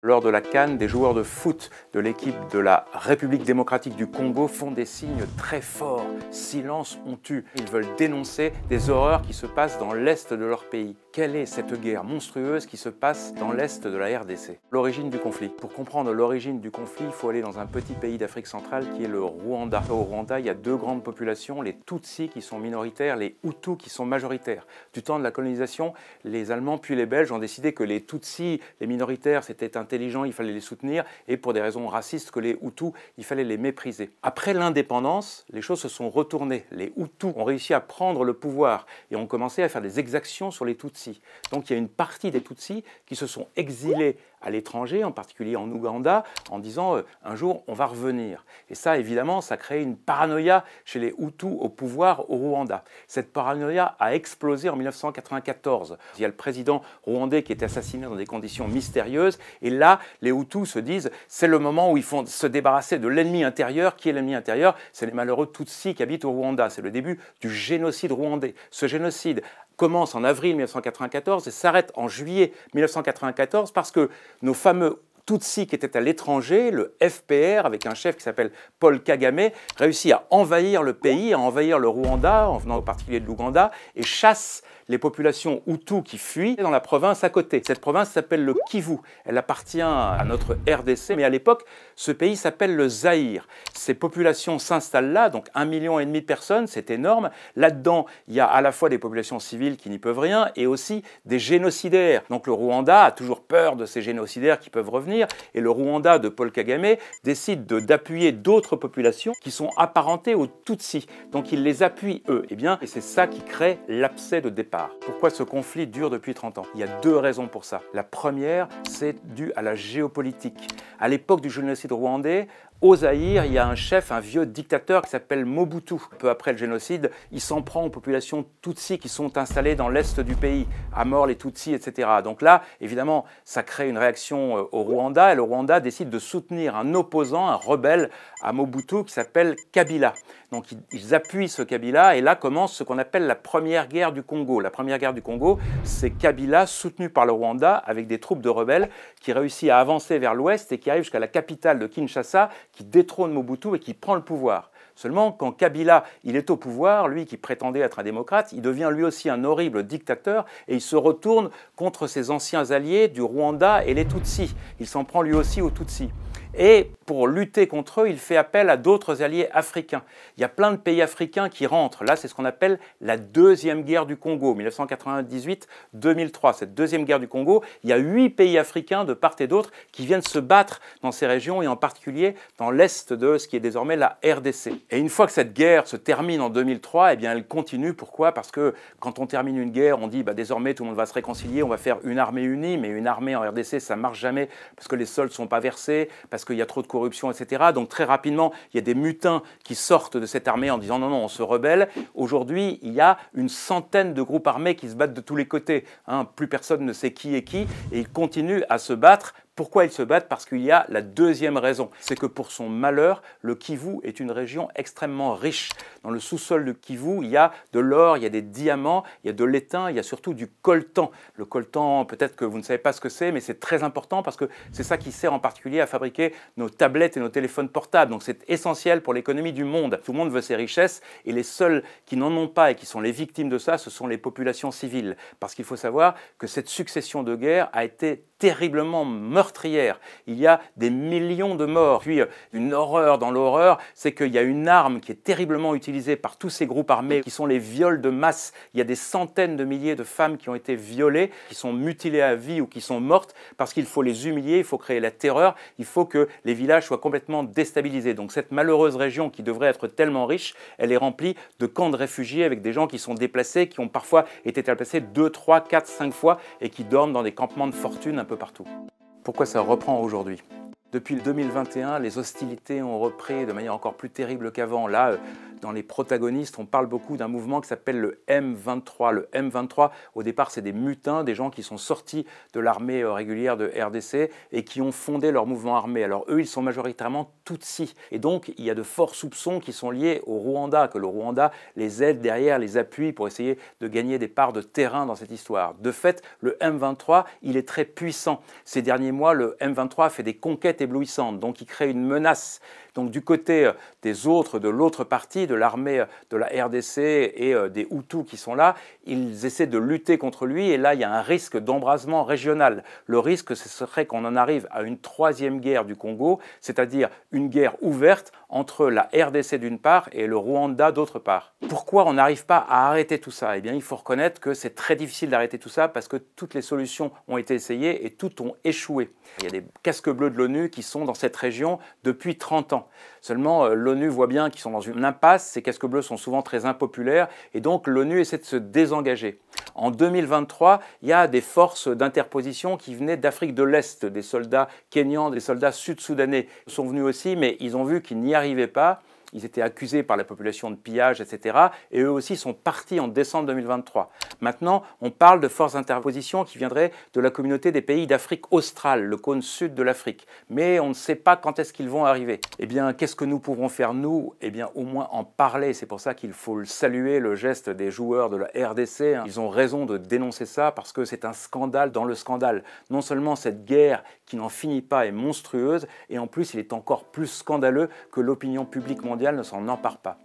Lors de la Cannes, des joueurs de foot de l'équipe de la République démocratique du Congo font des signes très forts. Silence, on tue. Ils veulent dénoncer des horreurs qui se passent dans l'est de leur pays. Quelle est cette guerre monstrueuse qui se passe dans l'est de la RDC L'origine du conflit. Pour comprendre l'origine du conflit, il faut aller dans un petit pays d'Afrique centrale qui est le Rwanda. Au Rwanda, il y a deux grandes populations, les Tutsis qui sont minoritaires, les Hutus qui sont majoritaires. Du temps de la colonisation, les Allemands puis les Belges ont décidé que les Tutsis, les minoritaires, c'était un intelligents, il fallait les soutenir, et pour des raisons racistes que les Hutus, il fallait les mépriser. Après l'indépendance, les choses se sont retournées. Les Hutus ont réussi à prendre le pouvoir et ont commencé à faire des exactions sur les Tutsis. Donc il y a une partie des Tutsis qui se sont exilés à l'étranger, en particulier en Ouganda, en disant euh, un jour on va revenir. Et ça, évidemment, ça crée une paranoïa chez les Hutus au pouvoir au Rwanda. Cette paranoïa a explosé en 1994. Il y a le président rwandais qui est assassiné dans des conditions mystérieuses. Et là, les Hutus se disent c'est le moment où ils font se débarrasser de l'ennemi intérieur. Qui est l'ennemi intérieur C'est les malheureux Tutsis qui habitent au Rwanda. C'est le début du génocide rwandais. Ce génocide commence en avril 1994 et s'arrête en juillet 1994 parce que nos fameux Tutsi qui était à l'étranger, le FPR, avec un chef qui s'appelle Paul Kagame, réussit à envahir le pays, à envahir le Rwanda, en venant en particulier de l'Ouganda, et chasse les populations Hutus qui fuient dans la province à côté. Cette province s'appelle le Kivu. Elle appartient à notre RDC, mais à l'époque, ce pays s'appelle le Zaïre. Ces populations s'installent là, donc un million et demi de personnes, c'est énorme. Là-dedans, il y a à la fois des populations civiles qui n'y peuvent rien et aussi des génocidaires. Donc le Rwanda a toujours peur de ces génocidaires qui peuvent revenir. Et le Rwanda de Paul Kagame décide d'appuyer d'autres populations qui sont apparentées aux Tutsis. Donc il les appuie eux. Eh et bien, c'est ça qui crée l'abcès de départ. Pourquoi ce conflit dure depuis 30 ans Il y a deux raisons pour ça. La première, c'est due à la géopolitique. À l'époque du génocide rwandais, au Zaïre, il y a un chef, un vieux dictateur qui s'appelle Mobutu. Peu après le génocide, il s'en prend aux populations tutsis qui sont installées dans l'est du pays, à mort les tutsis, etc. Donc là, évidemment, ça crée une réaction euh, au Rwanda et le Rwanda décide de soutenir un opposant, un rebelle à Mobutu qui s'appelle Kabila. Donc ils appuient ce Kabila et là commence ce qu'on appelle la première guerre du Congo. La première guerre du Congo, c'est Kabila soutenu par le Rwanda avec des troupes de rebelles qui réussit à avancer vers l'ouest et qui arrive jusqu'à la capitale de Kinshasa qui détrône Mobutu et qui prend le pouvoir. Seulement, quand Kabila, il est au pouvoir, lui qui prétendait être un démocrate, il devient lui aussi un horrible dictateur et il se retourne contre ses anciens alliés du Rwanda et les Tutsis. Il s'en prend lui aussi aux Tutsis. Et pour lutter contre eux, il fait appel à d'autres alliés africains. Il y a plein de pays africains qui rentrent. Là, c'est ce qu'on appelle la deuxième guerre du Congo, 1998-2003. Cette deuxième guerre du Congo, il y a huit pays africains de part et d'autre qui viennent se battre dans ces régions et en particulier dans l'est de ce qui est désormais la RDC. Et une fois que cette guerre se termine en 2003, eh bien, elle continue. Pourquoi Parce que quand on termine une guerre, on dit bah, désormais tout le monde va se réconcilier, on va faire une armée unie, mais une armée en RDC, ça marche jamais parce que les soldes sont pas versés parce qu'il y a trop de corruption, etc. Donc très rapidement, il y a des mutins qui sortent de cette armée en disant non, non, on se rebelle. Aujourd'hui, il y a une centaine de groupes armés qui se battent de tous les côtés. Hein. Plus personne ne sait qui est qui, et ils continuent à se battre pourquoi ils se battent Parce qu'il y a la deuxième raison, c'est que pour son malheur, le Kivu est une région extrêmement riche. Dans le sous-sol du Kivu, il y a de l'or, il y a des diamants, il y a de l'étain, il y a surtout du coltan. Le coltan, peut-être que vous ne savez pas ce que c'est, mais c'est très important parce que c'est ça qui sert en particulier à fabriquer nos tablettes et nos téléphones portables. Donc c'est essentiel pour l'économie du monde. Tout le monde veut ses richesses et les seuls qui n'en ont pas et qui sont les victimes de ça, ce sont les populations civiles. Parce qu'il faut savoir que cette succession de guerres a été terriblement meurtrière il y a des millions de morts. Puis euh, une horreur dans l'horreur, c'est qu'il y a une arme qui est terriblement utilisée par tous ces groupes armés qui sont les viols de masse. Il y a des centaines de milliers de femmes qui ont été violées, qui sont mutilées à vie ou qui sont mortes parce qu'il faut les humilier, il faut créer la terreur, il faut que les villages soient complètement déstabilisés. Donc cette malheureuse région qui devrait être tellement riche, elle est remplie de camps de réfugiés avec des gens qui sont déplacés, qui ont parfois été déplacés 2, 3, 4, 5 fois et qui dorment dans des campements de fortune un peu partout. Pourquoi ça reprend aujourd'hui depuis 2021, les hostilités ont repris de manière encore plus terrible qu'avant. Là, euh, dans les protagonistes, on parle beaucoup d'un mouvement qui s'appelle le M23. Le M23, au départ, c'est des mutins, des gens qui sont sortis de l'armée euh, régulière de RDC et qui ont fondé leur mouvement armé. Alors eux, ils sont majoritairement Tutsis. Et donc, il y a de forts soupçons qui sont liés au Rwanda, que le Rwanda les aide derrière, les appuie pour essayer de gagner des parts de terrain dans cette histoire. De fait, le M23, il est très puissant. Ces derniers mois, le M23 fait des conquêtes éblouissantes, donc il crée une menace. Donc du côté euh, des autres, de l'autre partie, de l'armée euh, de la RDC et euh, des Hutus qui sont là, ils essaient de lutter contre lui et là il y a un risque d'embrasement régional. Le risque ce serait qu'on en arrive à une troisième guerre du Congo, c'est-à-dire une guerre ouverte entre la RDC d'une part et le Rwanda d'autre part. Pourquoi on n'arrive pas à arrêter tout ça Eh bien il faut reconnaître que c'est très difficile d'arrêter tout ça parce que toutes les solutions ont été essayées et toutes ont échoué. Il y a des casques bleus de l'ONU qui sont dans cette région depuis 30 ans. Seulement euh, l'ONU voit bien qu'ils sont dans une impasse ces casques bleus sont souvent très impopulaires et donc l'ONU essaie de se désengager. En 2023, il y a des forces d'interposition qui venaient d'Afrique de l'Est, des soldats kenyans, des soldats sud-soudanais sont venus aussi, mais ils ont vu qu'ils n'y arrivaient pas ils étaient accusés par la population de pillage, etc. Et eux aussi sont partis en décembre 2023. Maintenant, on parle de forces d'interposition qui viendraient de la communauté des pays d'Afrique australe, le cône sud de l'Afrique. Mais on ne sait pas quand est-ce qu'ils vont arriver. Eh bien, qu'est-ce que nous pouvons faire, nous Eh bien, au moins en parler. C'est pour ça qu'il faut saluer le geste des joueurs de la RDC. Hein. Ils ont raison de dénoncer ça parce que c'est un scandale dans le scandale. Non seulement cette guerre qui n'en finit pas est monstrueuse, et en plus, il est encore plus scandaleux que l'opinion publique mondiale ne s'en empare pas.